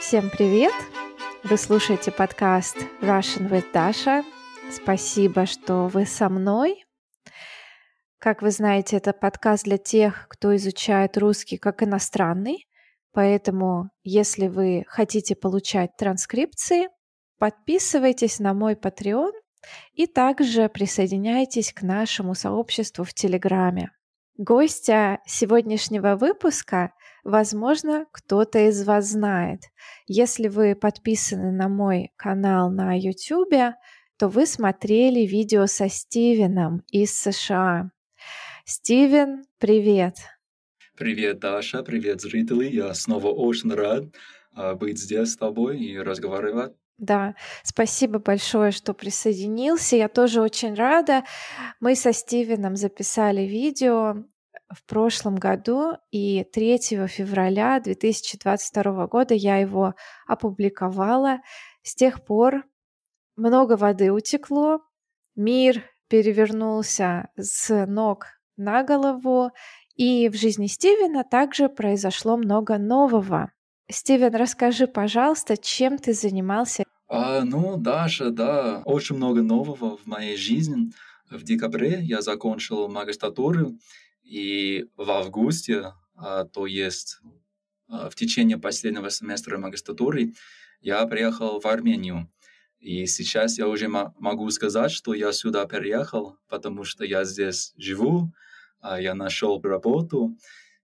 Всем привет! Вы слушаете подкаст Russian with Dasha. Спасибо, что вы со мной. Как вы знаете, это подкаст для тех, кто изучает русский как иностранный. Поэтому, если вы хотите получать транскрипции, подписывайтесь на мой Patreon и также присоединяйтесь к нашему сообществу в Телеграме. Гостя сегодняшнего выпуска Возможно, кто-то из вас знает. Если вы подписаны на мой канал на YouTube, то вы смотрели видео со Стивеном из США. Стивен, привет! Привет, Даша, привет, зрители. Я снова очень рад а, быть здесь с тобой и разговаривать. Да, спасибо большое, что присоединился. Я тоже очень рада. Мы со Стивеном записали видео в прошлом году, и 3 февраля 2022 года я его опубликовала. С тех пор много воды утекло, мир перевернулся с ног на голову, и в жизни Стивена также произошло много нового. Стивен, расскажи, пожалуйста, чем ты занимался? А, ну, Даша, да, очень много нового в моей жизни. В декабре я закончил магистратуру, и в августе, а, то есть а, в течение последнего семестра магистратуры, я приехал в Армению. И сейчас я уже могу сказать, что я сюда переехал, потому что я здесь живу, а, я нашел работу,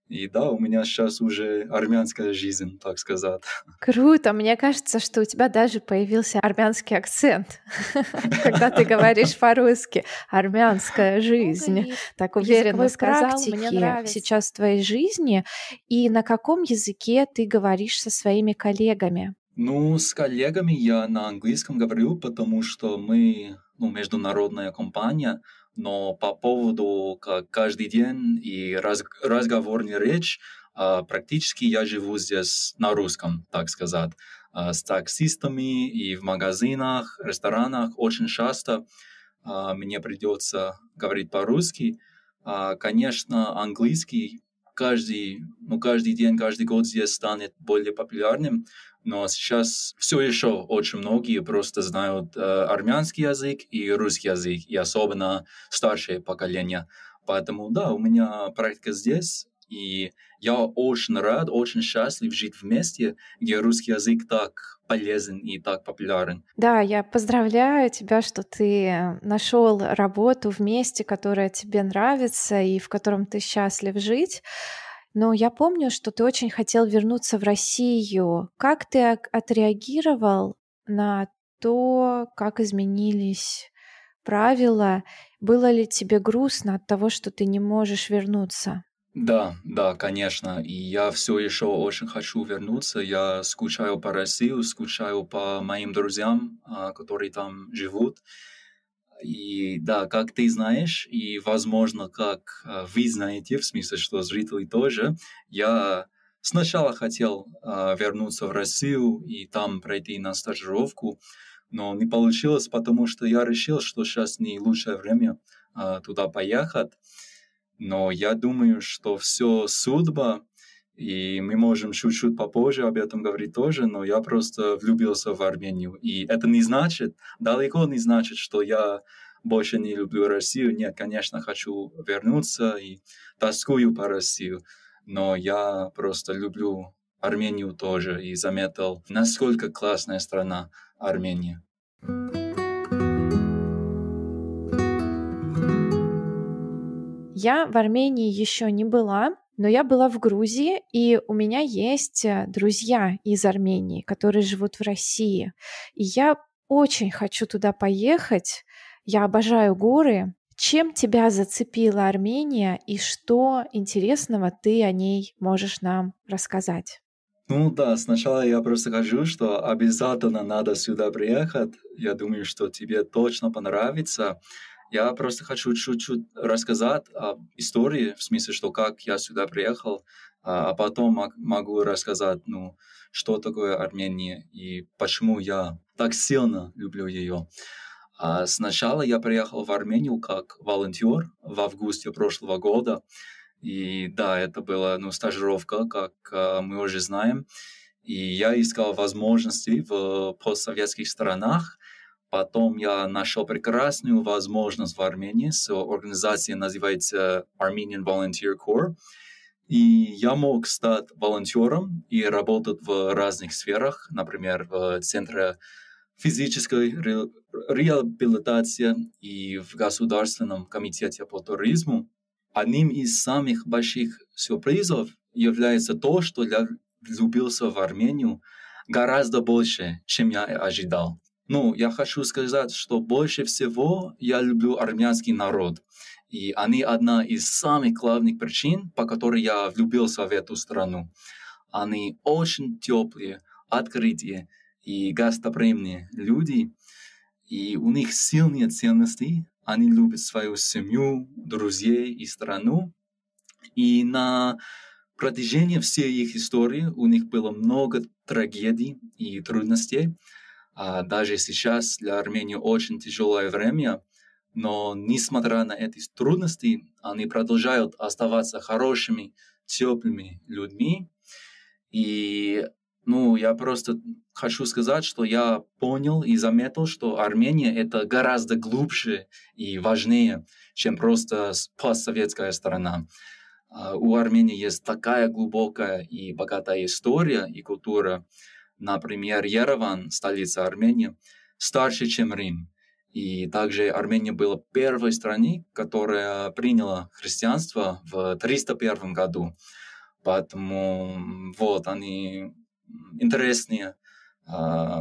и да, у меня сейчас уже армянская жизнь, так сказать. Круто. Мне кажется, что у тебя даже появился армянский акцент, когда ты говоришь по-русски. Армянская жизнь. Так уверенно сказал. Мне нравится. Сейчас в твоей жизни. И на каком языке ты говоришь со своими коллегами? Ну, с коллегами я на английском говорю, потому что мы ну, международная компания, но по поводу как каждый день и раз, разговорная речь, а практически я живу здесь на русском, так сказать. А, с таксистами и в магазинах, ресторанах очень часто а, мне придется говорить по-русски. Конечно, английский каждый, ну, каждый день, каждый год здесь станет более популярным, но сейчас все еще очень многие просто знают э, армянский язык и русский язык, и особенно старшее поколение. Поэтому да, у меня практика здесь, и я очень рад, очень счастлив жить вместе, где русский язык так полезен и так популярен. Да, я поздравляю тебя, что ты нашел работу в месте, которое тебе нравится и в котором ты счастлив жить. Но я помню, что ты очень хотел вернуться в Россию. Как ты отреагировал на то, как изменились правила? Было ли тебе грустно от того, что ты не можешь вернуться? Да, да, конечно. И я все еще очень хочу вернуться. Я скучаю по России, скучаю по моим друзьям, а, которые там живут. И да, как ты знаешь, и возможно, как э, вы знаете, в смысле, что зрители тоже, я сначала хотел э, вернуться в Россию и там пройти на стажировку, но не получилось, потому что я решил, что сейчас не лучшее время э, туда поехать. Но я думаю, что все судьба и мы можем чуть-чуть попозже об этом говорить тоже, но я просто влюбился в Армению. И это не значит, далеко не значит, что я больше не люблю Россию. Нет, конечно, хочу вернуться и тоскую по России. Но я просто люблю Армению тоже и заметил, насколько классная страна Армения. Я в Армении еще не была, но я была в Грузии, и у меня есть э, друзья из Армении, которые живут в России. И я очень хочу туда поехать. Я обожаю горы. Чем тебя зацепила Армения и что интересного ты о ней можешь нам рассказать? Ну да, сначала я просто скажу, что обязательно надо сюда приехать. Я думаю, что тебе точно понравится. Я просто хочу чуть-чуть рассказать об истории, в смысле, что как я сюда приехал, а, а потом могу рассказать, ну, что такое Армения и почему я так сильно люблю ее. А сначала я приехал в Армению как волонтер в августе прошлого года. И да, это была ну, стажировка, как а, мы уже знаем. И я искал возможности в э, постсоветских странах, Потом я нашел прекрасную возможность в Армении. So, организация называется Armenian Volunteer Corps. И я мог стать волонтером и работать в разных сферах, например, в центре физической ре- реабилитации и в Государственном комитете по туризму. Одним из самых больших сюрпризов является то, что я влюбился в Армению гораздо больше, чем я ожидал. Ну, я хочу сказать, что больше всего я люблю армянский народ. И они одна из самых главных причин, по которой я влюбился в эту страну. Они очень теплые, открытые и гостоприимные люди. И у них сильные ценности. Они любят свою семью, друзей и страну. И на протяжении всей их истории у них было много трагедий и трудностей. А даже сейчас для Армении очень тяжелое время, но несмотря на эти трудности, они продолжают оставаться хорошими, теплыми людьми. И ну, я просто хочу сказать, что я понял и заметил, что Армения — это гораздо глубже и важнее, чем просто постсоветская страна. А у Армении есть такая глубокая и богатая история и культура, Например, Ереван, столица Армении, старше, чем Рим. И также Армения была первой страной, которая приняла христианство в 301 году. Поэтому вот они интересные, э,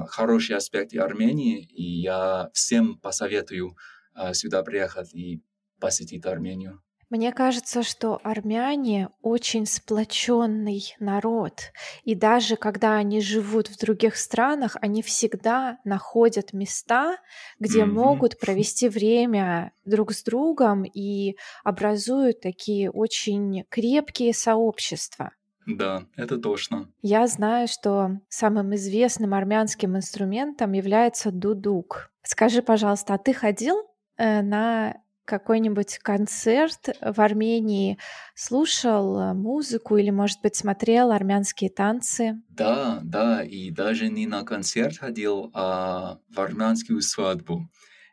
хорошие аспекты Армении, и я всем посоветую э, сюда приехать и посетить Армению. Мне кажется, что армяне очень сплоченный народ, и даже когда они живут в других странах, они всегда находят места, где mm-hmm. могут провести время друг с другом и образуют такие очень крепкие сообщества. Да, это точно. Я знаю, что самым известным армянским инструментом является дудук. Скажи, пожалуйста, а ты ходил э, на какой-нибудь концерт в Армении, слушал э, музыку или, может быть, смотрел армянские танцы? Да, да, и даже не на концерт ходил, а в армянскую свадьбу.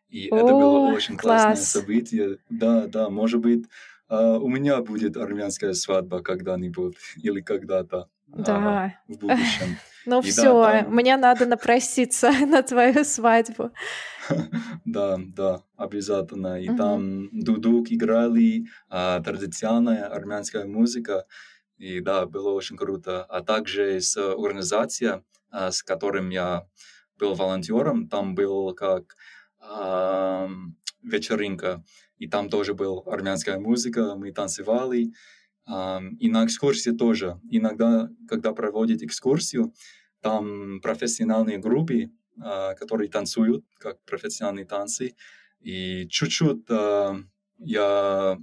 И О, это было очень классное класс. событие. Да, да, может быть, а, у меня будет армянская свадьба когда-нибудь или когда-то а, да. а, в будущем. Ну и все, да, там... мне надо напроситься на твою свадьбу. Да, да, обязательно. И там дудук играли, а, традиционная армянская музыка. И да, было очень круто. А также с организация, а, с которым я был волонтером, там был как вечеринка. И там тоже была армянская музыка, мы танцевали. И на экскурсии тоже. Иногда, когда проводят экскурсию, там профессиональные группы, а, которые танцуют, как профессиональные танцы. И чуть-чуть а, я,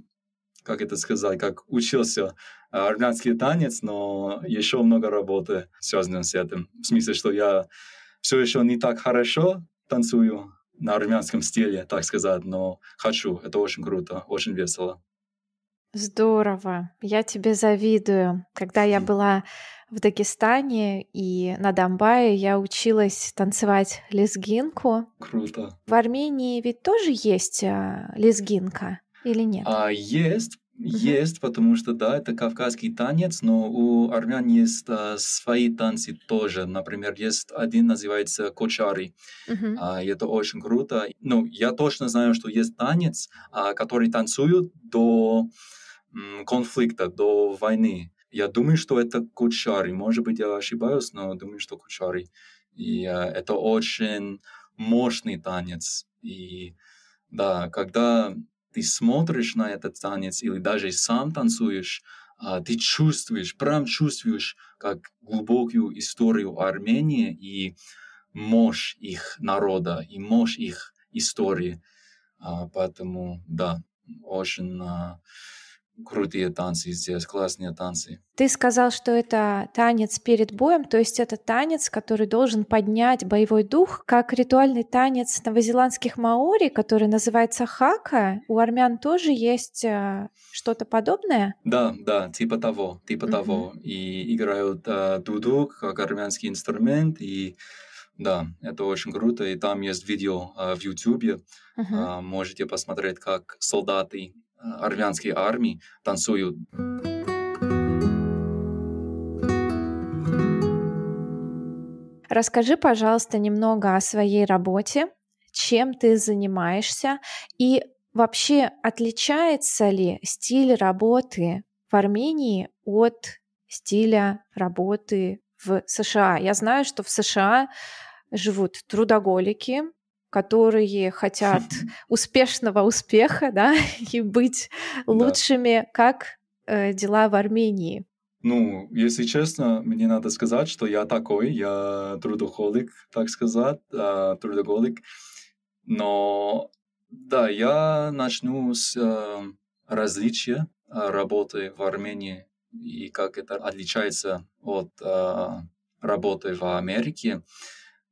как это сказать, как учился а, армянский танец, но еще много работы связано с этим. В смысле, что я все еще не так хорошо танцую на армянском стиле, так сказать, но хочу. Это очень круто, очень весело. Здорово, я тебе завидую. Когда я была в Дагестане и на Донбайе, я училась танцевать лезгинку. Круто. В Армении ведь тоже есть э, лезгинка или нет? А, есть, есть, потому что да, это кавказский танец, но у армян есть а, свои танцы тоже. Например, есть один называется кочари. Mm-hmm. А, это очень круто. Ну, я точно знаю, что есть танец, а, который танцуют до конфликта, до войны. Я думаю, что это Кучари. Может быть, я ошибаюсь, но думаю, что Кучари. И э, это очень мощный танец. И да, когда ты смотришь на этот танец или даже сам танцуешь, э, ты чувствуешь, прям чувствуешь, как глубокую историю Армении и мощь их народа, и мощь их истории. Э, поэтому, да, очень... Э, крутые танцы здесь, классные танцы. Ты сказал, что это танец перед боем, то есть это танец, который должен поднять боевой дух, как ритуальный танец новозеландских маори, который называется хака. У армян тоже есть э, что-то подобное? Да, да, типа того, типа mm-hmm. того. И играют э, дуду как армянский инструмент, и да, это очень круто, и там есть видео э, в YouTube, uh-huh. э, можете посмотреть, как солдаты Э, армянской армии танцуют. Расскажи, пожалуйста, немного о своей работе, чем ты занимаешься и вообще отличается ли стиль работы в Армении от стиля работы в США. Я знаю, что в США живут трудоголики, которые хотят успешного успеха, да, и быть лучшими, да. как э, дела в Армении. Ну, если честно, мне надо сказать, что я такой, я трудоголик, так сказать, э, трудоголик. Но да, я начну с э, различия э, работы в Армении и как это отличается от э, работы в Америке.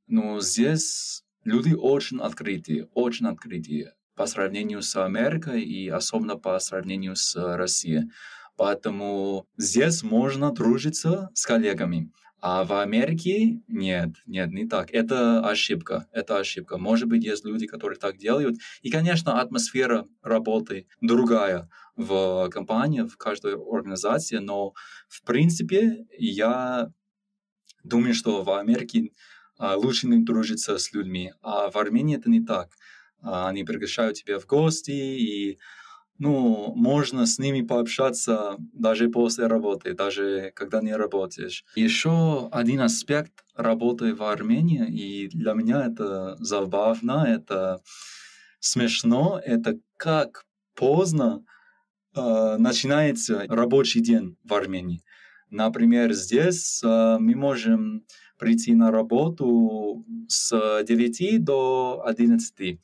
Ну, здесь Люди очень открытые, очень открытые по сравнению с Америкой и особенно по сравнению с Россией. Поэтому здесь можно дружиться с коллегами. А в Америке нет, нет, не так. Это ошибка, это ошибка. Может быть, есть люди, которые так делают. И, конечно, атмосфера работы другая в компании, в каждой организации, но, в принципе, я думаю, что в Америке а, лучше не дружиться с людьми. А в Армении это не так. А, они приглашают тебя в гости, и ну, можно с ними пообщаться даже после работы, даже когда не работаешь. Еще один аспект работы в Армении, и для меня это забавно, это смешно, это как поздно э, начинается рабочий день в Армении. Например, здесь э, мы можем прийти на работу с 9 до 11.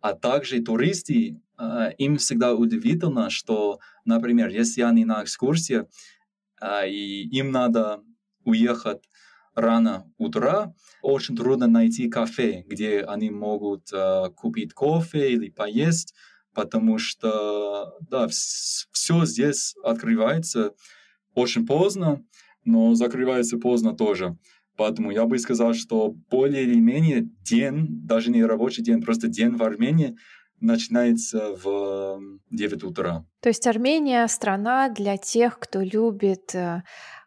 А также туристы, а, им всегда удивительно, что, например, если они на экскурсии, а, и им надо уехать рано утра, очень трудно найти кафе, где они могут а, купить кофе или поесть, потому что, да, все здесь открывается очень поздно, но закрывается поздно тоже. Поэтому я бы сказал, что более или менее день, даже не рабочий день, просто день в Армении начинается в 9 утра. То есть Армения — страна для тех, кто любит э,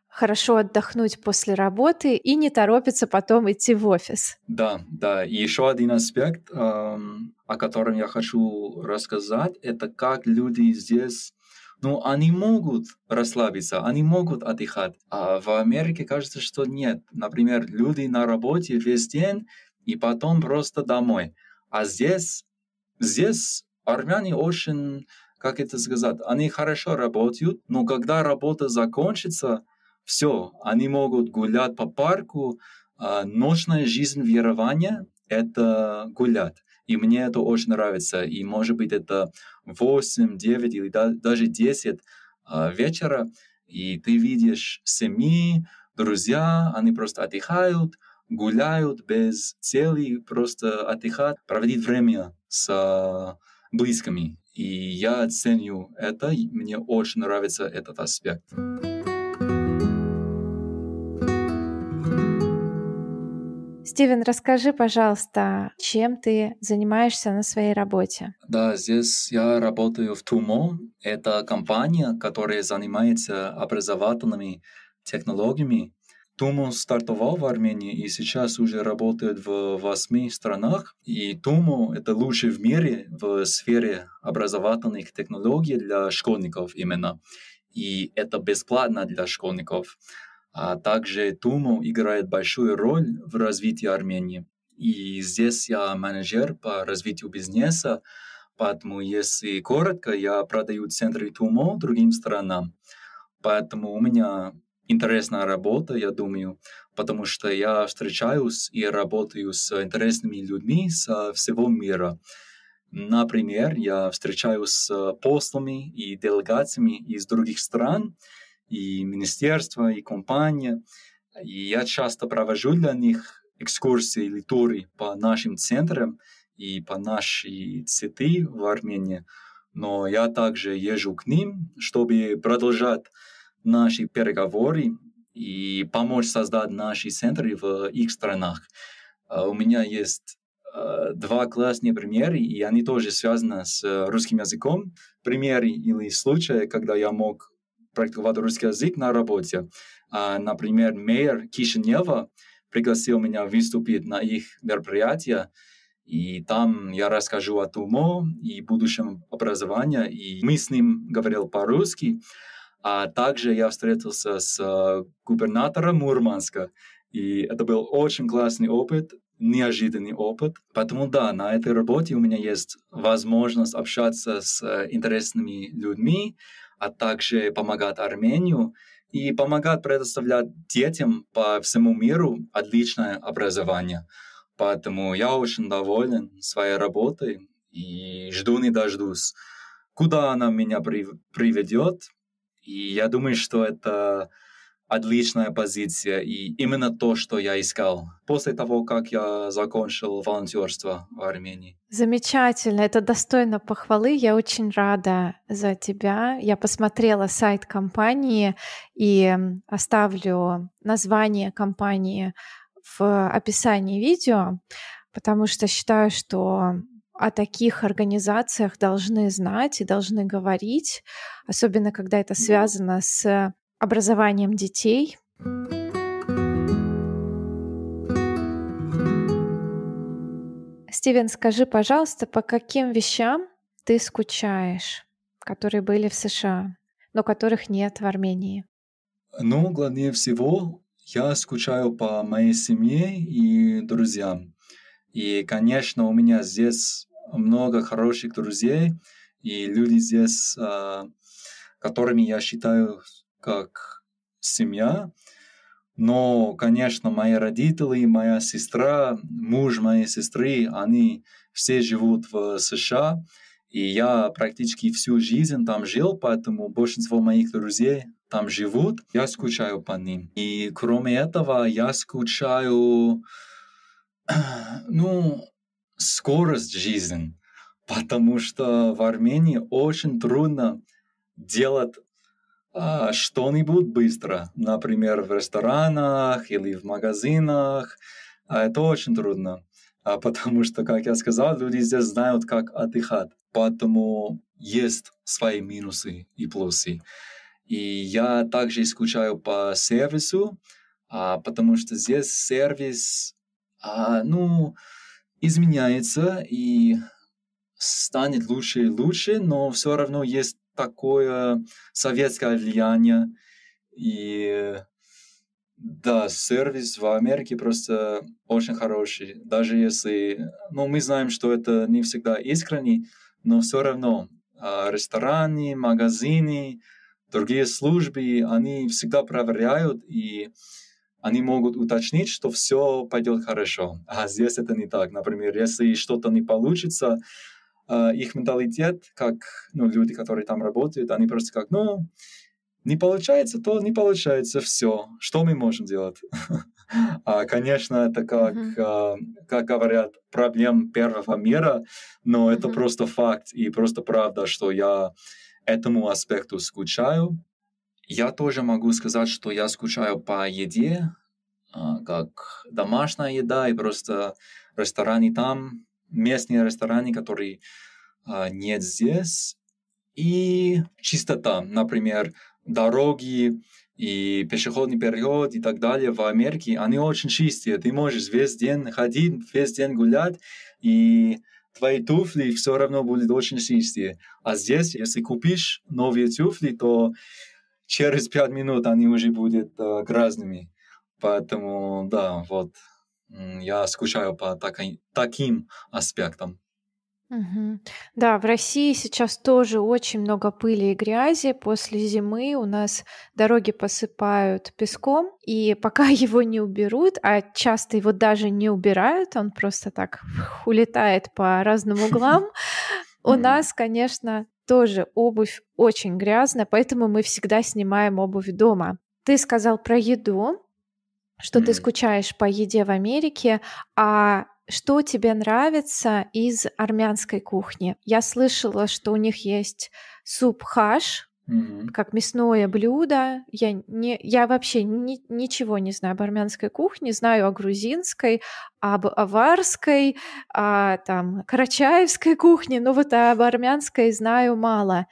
хорошо отдохнуть после работы и не торопится потом идти в офис. Да, да. И еще один аспект, эм, о котором я хочу рассказать, это как люди здесь но они могут расслабиться, они могут отдыхать. А в Америке кажется, что нет. Например, люди на работе весь день и потом просто домой. А здесь, здесь армяне очень, как это сказать, они хорошо работают, но когда работа закончится, все, они могут гулять по парку, а, ночная жизнь в Ереване — это гулять. И мне это очень нравится. И, может быть, это 8, 9 или да, даже 10 э, а, вечера, и ты видишь семьи, друзья, они просто отдыхают, гуляют без цели, просто отдыхают, проводить время с а, близкими. И я ценю это, мне очень нравится этот аспект. Стивен, расскажи, пожалуйста, чем ты занимаешься на своей работе? Да, здесь я работаю в Тумо. Это компания, которая занимается образовательными технологиями. Тумо стартовал в Армении и сейчас уже работает в восьми странах. И Тумо — это лучший в мире в сфере образовательных технологий для школьников именно. И это бесплатно для школьников. А также Туму играет большую роль в развитии Армении. И здесь я менеджер по развитию бизнеса, поэтому если коротко, я продаю центры Тумо другим странам. Поэтому у меня интересная работа, я думаю, потому что я встречаюсь и работаю с интересными людьми со всего мира. Например, я встречаюсь с послами и делегациями из других стран, и министерство, и компания. И я часто провожу для них экскурсии или туры по нашим центрам и по нашей цветы в Армении. Но я также езжу к ним, чтобы продолжать наши переговоры и помочь создать наши центры в их странах. А у меня есть э, два классные примера, и они тоже связаны с русским языком. Примеры или случаи, когда я мог практиковать русский язык на работе. А, например, мэр Кишинева пригласил меня выступить на их мероприятие, и там я расскажу о ТУМО и будущем образования, и мы с ним говорил по-русски. А также я встретился с э, губернатором Мурманска, и это был очень классный опыт, неожиданный опыт. Поэтому да, на этой работе у меня есть возможность общаться с э, интересными людьми, а также помогает Армению и помогает предоставлять детям по всему миру отличное образование. Поэтому я очень доволен своей работой и жду не дождусь, куда она меня приведет. И я думаю, что это отличная позиция и именно то, что я искал после того, как я закончил волонтерство в Армении. Замечательно, это достойно похвалы. Я очень рада за тебя. Я посмотрела сайт компании и оставлю название компании в описании видео, потому что считаю, что о таких организациях должны знать и должны говорить, особенно когда это связано с образованием детей. Стивен, скажи, пожалуйста, по каким вещам ты скучаешь, которые были в США, но которых нет в Армении? Ну, главнее всего, я скучаю по моей семье и друзьям. И, конечно, у меня здесь много хороших друзей и люди здесь, а, которыми я считаю как семья. Но, конечно, мои родители, моя сестра, муж моей сестры, они все живут в США. И я практически всю жизнь там жил, поэтому большинство моих друзей там живут. Я скучаю по ним. И кроме этого, я скучаю, ну, скорость жизни. Потому что в Армении очень трудно делать а что-нибудь быстро, например, в ресторанах или в магазинах. А это очень трудно, а потому что, как я сказал, люди здесь знают, как отдыхать. Поэтому есть свои минусы и плюсы. И я также скучаю по сервису, потому что здесь сервис, ну, изменяется и станет лучше и лучше, но все равно есть такое советское влияние. И да, сервис в Америке просто очень хороший. Даже если, ну, мы знаем, что это не всегда искренний но все равно а, рестораны, магазины, другие службы, они всегда проверяют и они могут уточнить, что все пойдет хорошо. А здесь это не так. Например, если что-то не получится, а, их менталитет, как ну, люди, которые там работают, они просто как, ну, не получается, то не получается, все, что мы можем делать? а, конечно, это как, mm-hmm. а, как говорят, проблем первого мира, но mm-hmm. это просто факт и просто правда, что я этому аспекту скучаю. Я тоже могу сказать, что я скучаю по еде, а, как домашняя еда и просто рестораны там, местные рестораны, которые а, нет здесь. И чистота, например, дороги и пешеходный переход и так далее в Америке, они очень чистые. Ты можешь весь день ходить, весь день гулять, и твои туфли все равно будут очень чистые. А здесь, если купишь новые туфли, то через пять минут они уже будут э, грязными. Поэтому, да, вот я скучаю по таким аспектам. Угу. Да, в России сейчас тоже очень много пыли и грязи. После зимы у нас дороги посыпают песком, и пока его не уберут, а часто его даже не убирают, он просто так улетает по разным углам. У нас, конечно, тоже обувь очень грязная, поэтому мы всегда снимаем обувь дома. Ты сказал про еду что ты скучаешь по еде в Америке, а что тебе нравится из армянской кухни? Я слышала, что у них есть суп хаш, mm-hmm. как мясное блюдо. Я, не, я вообще ни, ничего не знаю об армянской кухне, знаю о грузинской, об аварской, о там, карачаевской кухне, но вот об армянской знаю мало.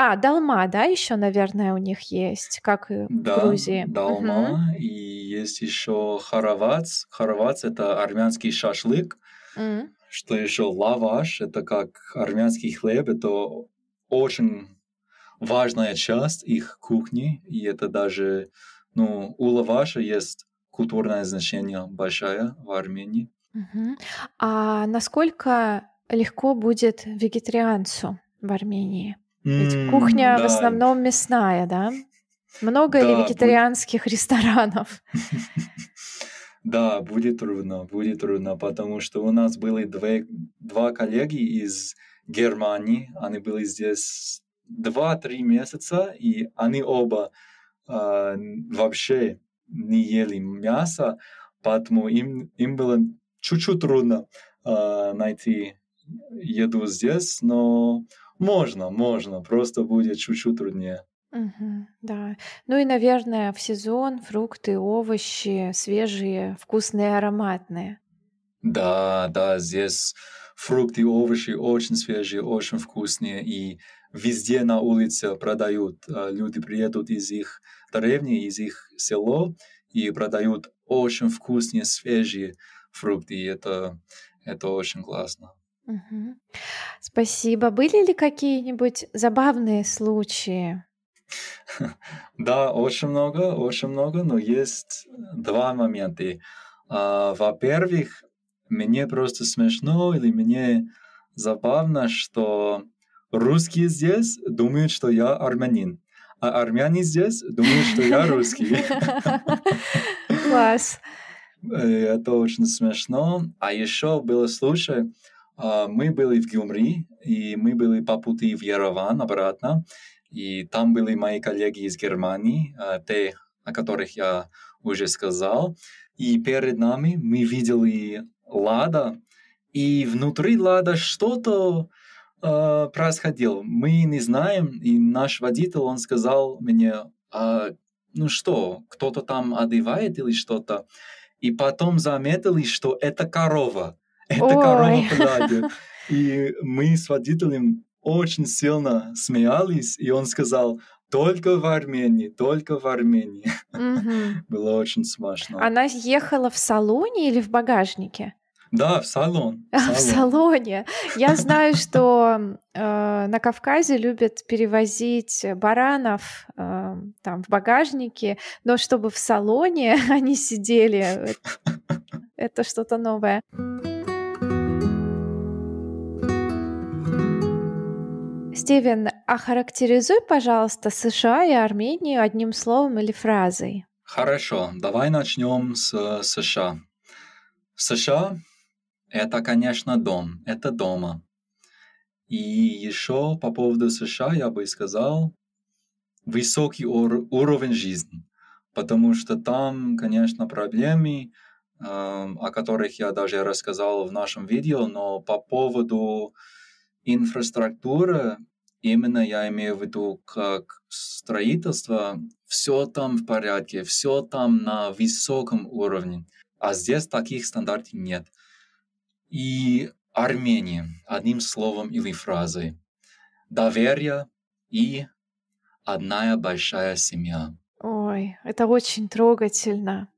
А, долма, да, еще, наверное, у них есть, как и в Грузии. Долма угу. и есть еще харовац. Харовац — это армянский шашлык. Mm-hmm. Что еще? Лаваш — это как армянский хлеб. Это очень важная часть их кухни. И это даже... Ну, у лаваша есть культурное значение большое в Армении. Uh-huh. А насколько легко будет вегетарианцу в Армении? Ведь кухня да. в основном мясная, да? Много да, ли вегетарианских будет... ресторанов? Да, будет трудно, будет трудно, потому что у нас были две, два коллеги из Германии, они были здесь два-три месяца, и они оба э, вообще не ели мясо, поэтому им, им было чуть-чуть трудно э, найти еду здесь, но можно, можно, просто будет чуть-чуть труднее. Мгм. Да. Ну и, наверное, в сезон фрукты, овощи свежие, вкусные, ароматные. Да, да, здесь фрукты, овощи очень свежие, очень вкусные. И везде на улице продают. А, люди приедут из их деревни, из их село и продают очень вкусные, свежие фрукты. И это, это очень классно. Мгм. Спасибо. Были ли какие-нибудь забавные случаи да, очень много, очень много, но есть два момента. А, во-первых, мне просто смешно или мне забавно, что русские здесь думают, что я армянин, а армяне здесь думают, что я русский. Класс. Э, это очень смешно. А еще был случай, а, мы были в Гюмри, и мы были по пути в Ереван обратно, и там были мои коллеги из Германии, э, те, о которых я уже сказал. И перед нами мы видели Лада, и внутри Лада что-то э, происходило. Мы не знаем, и наш водитель, он сказал мне, а, ну что, кто-то там одевает или что-то. И потом заметили, что это корова. Это Ой. корова плачет. И мы с водителем очень сильно смеялись, и он сказал, только в Армении, только в Армении. Угу. Было очень смешно. Она ехала в салоне или в багажнике? Да, в салон. В, а, салон. в салоне. Я знаю, что э, на Кавказе любят перевозить баранов э, там в багажнике, но чтобы в салоне они сидели, э, это что-то новое. Стивен, а характеризуй, пожалуйста, США и Армению одним словом или фразой. Хорошо, давай начнем с э, США. США — это, конечно, дом, это дома. И еще по поводу США я бы сказал высокий уровень жизни, потому что там, конечно, проблемы, эм, о которых я даже рассказал в нашем видео, но по поводу инфраструктуры Именно я имею в виду как строительство, все там в порядке, все там на высоком уровне. А здесь таких стандартов нет. И Армения, одним словом или фразой. Доверие и одна большая семья. Ой, это очень трогательно.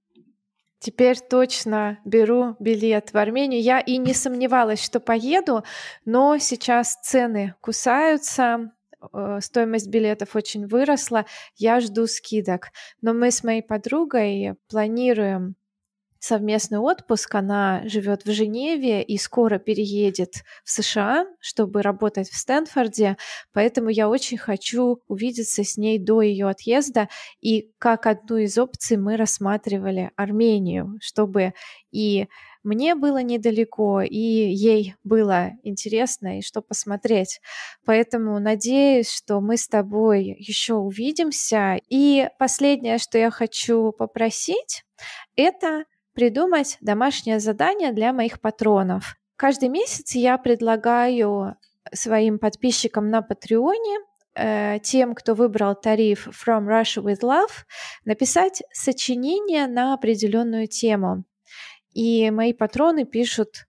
Теперь точно беру билет в Армению. Я и не сомневалась, что поеду, но сейчас цены кусаются, э, стоимость билетов очень выросла, я жду скидок. Но мы с моей подругой планируем совместный отпуск. Она живет в Женеве и скоро переедет в США, чтобы работать в Стэнфорде. Поэтому я очень хочу увидеться с ней до ее отъезда. И как одну из опций мы рассматривали Армению, чтобы и мне было недалеко, и ей было интересно и что посмотреть. Поэтому надеюсь, что мы с тобой еще увидимся. И последнее, что я хочу попросить, это придумать домашнее задание для моих патронов. Каждый месяц я предлагаю своим подписчикам на Патреоне э, тем, кто выбрал тариф From Russia with Love, написать сочинение на определенную тему. И мои патроны пишут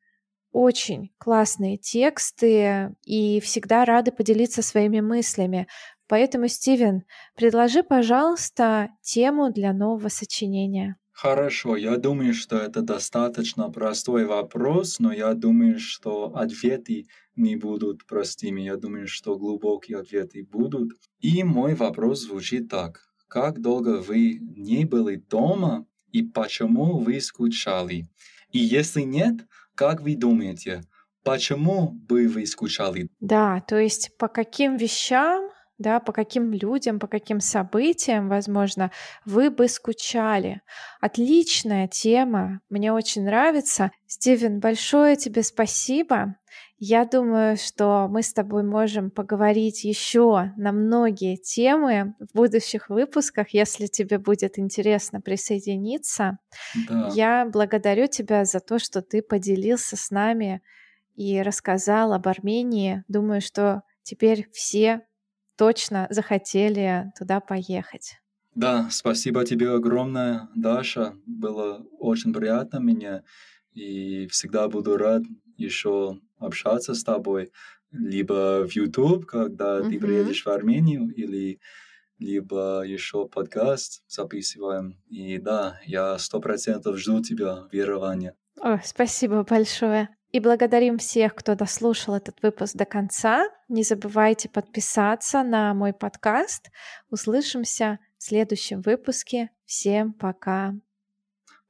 очень классные тексты и всегда рады поделиться своими мыслями. Поэтому, Стивен, предложи, пожалуйста, тему для нового сочинения. Хорошо, я думаю, что это достаточно простой вопрос, но я думаю, что ответы не будут простыми. Я думаю, что глубокие ответы будут. И мой вопрос звучит так. Как долго вы не были дома и почему вы скучали? И если нет, как вы думаете, почему бы вы скучали? Да, то есть по каким вещам да, по каким людям, по каким событиям, возможно, вы бы скучали. Отличная тема, мне очень нравится. Стивен, большое тебе спасибо. Я думаю, что мы с тобой можем поговорить еще на многие темы в будущих выпусках, если тебе будет интересно присоединиться. Да. Я благодарю тебя за то, что ты поделился с нами и рассказал об Армении. Думаю, что теперь все точно захотели туда поехать. Да, спасибо тебе огромное, Даша. Было очень приятно мне. И всегда буду рад еще общаться с тобой. Либо в YouTube, когда mm-hmm. ты приедешь в Армению, или либо еще подкаст записываем. И да, я сто процентов жду тебя, верования. О, спасибо большое. И благодарим всех, кто дослушал этот выпуск до конца. Не забывайте подписаться на мой подкаст. Услышимся в следующем выпуске. Всем пока.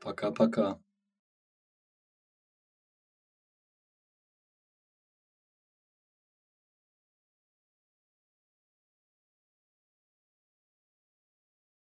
Пока-пока.